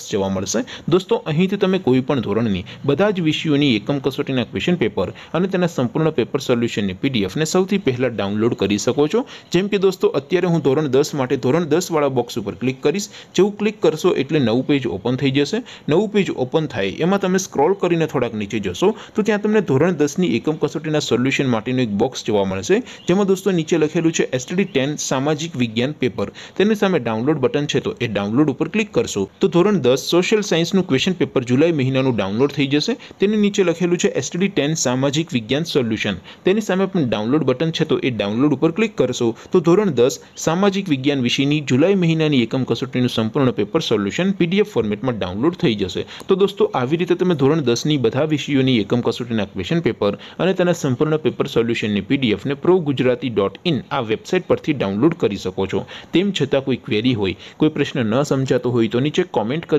box જોવા મળશે દોસ્તો અહીંથી તમે કોઈ પણ ધોરણની બધા જ વિષયોની એકમ કસોટીના ક્વેશ્ચન પેપર અને તેના સંપૂર્ણ પેપર સોલ્યુશનની પીડીએફને સૌથી પહેલાં ડાઉનલોડ કરી શકો છો જેમ કે દોસ્તો અત્યારે હું ધોરણ દસ માટે ધોરણ દસવાળા બોક્સ ઉપર ક્લિક કરીશ જેવું ક્લિક કરશો એટલે નવું પેજ ઓપન થઈ જશે નવું પેજ ઓપન થાય એમાં તમે સ્ક્રોલ કરીને થોડાક નીચે જશો તો ત્યાં તમને ધોરણ દસની એકમ કસોટીના સોલ્યુશન માટેનું એક બોક્સ જોવા મળશે જેમાં દોસ્તો નીચે લખેલું છે એસટીડી ટેન સામાજિક વિજ્ઞાન પેપર તેની સામે ડાઉનલોડ બટન છે તો એ ડાઉનલોડ ઉપર ક્લિક કરશો તો ધોરણ દસ દસ સોશિયલ સાયન્સનું ક્વેશ્ચન પેપર જુલાઈ મહિનાનું ડાઉનલોડ થઈ જશે તેની નીચે લખેલું છે એસટીડી ટેન સામાજિક વિજ્ઞાન સોલ્યુશન તેની સામે પણ ડાઉનલોડ બટન છે તો એ ડાઉનલોડ ઉપર ક્લિક કરશો તો ધોરણ દસ સામાજિક વિજ્ઞાન વિષયની જુલાઈ મહિનાની એકમ કસોટીનું સંપૂર્ણ પેપર સોલ્યુશન પીડીએફ ફોર્મેટમાં ડાઉનલોડ થઈ જશે તો દોસ્તો આવી રીતે તમે ધોરણ દસની બધા વિષયોની એકમ કસોટીના ક્વેશ્ચન પેપર અને તેના સંપૂર્ણ પેપર સોલ્યુશનની પીડીએફને પ્રો ગુજરાતી ડોટ ઇન આ વેબસાઇટ પરથી ડાઉનલોડ કરી શકો છો તેમ છતાં કોઈ ક્વેરી હોય કોઈ પ્રશ્ન ન સમજાતો હોય તો નીચે કોમેન્ટ કરી